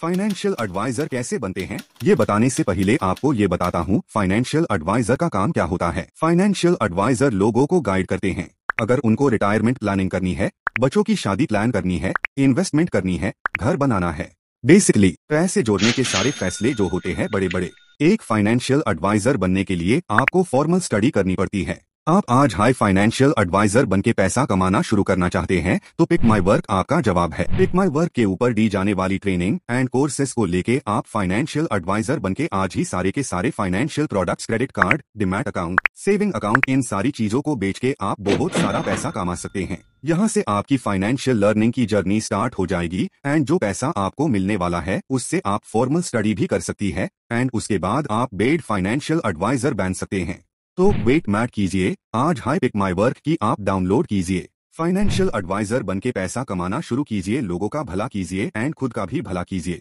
financial adviser कैसे बनते हैं ये बताने से पहले आपको ये बताता हूँ फाइनेंशियल एडवाइजर का काम क्या होता है फाइनेंशियल एडवाइजर लोगों को गाइड करते हैं अगर उनको रिटायरमेंट प्लानिंग करनी है बच्चों की शादी प्लान करनी है इन्वेस्टमेंट करनी है घर बनाना है बेसिकली पैसे जोड़ने के सारे फैसले जो होते हैं बड़े बड़े एक फाइनेंशियल एडवाइजर बनने के लिए आपको फॉर्मल स्टडी करनी पड़ती है आप आज हाई फाइनेंशियल एडवाइजर बन के पैसा कमाना शुरू करना चाहते हैं तो पिक माई वर्क आपका जवाब है पिक माई वर्क के ऊपर दी जाने वाली ट्रेनिंग एंड कोर्सेस को लेके आप फाइनेंशियल एडवाइजर बन के आज ही सारे के सारे financial products credit card demat account saving account इन सारी चीजों को बेच के आप बहुत सारा पैसा कमा सकते हैं यहाँ से आपकी फाइनेंशियल लर्निंग की जर्नी स्टार्ट हो जाएगी एंड जो पैसा आपको मिलने वाला है उससे आप फॉर्मल स्टडी भी कर सकती है एंड उसके बाद आप बेड फाइनेंशियल एडवाइजर बन सकते हैं तो वेट मैट कीजिए आज हाई पिक माई वर्क की आप डाउनलोड कीजिए फाइनेंशियल एडवाइजर बन के पैसा कमाना शुरू कीजिए लोगों का भला कीजिए एंड खुद का भी भला कीजिए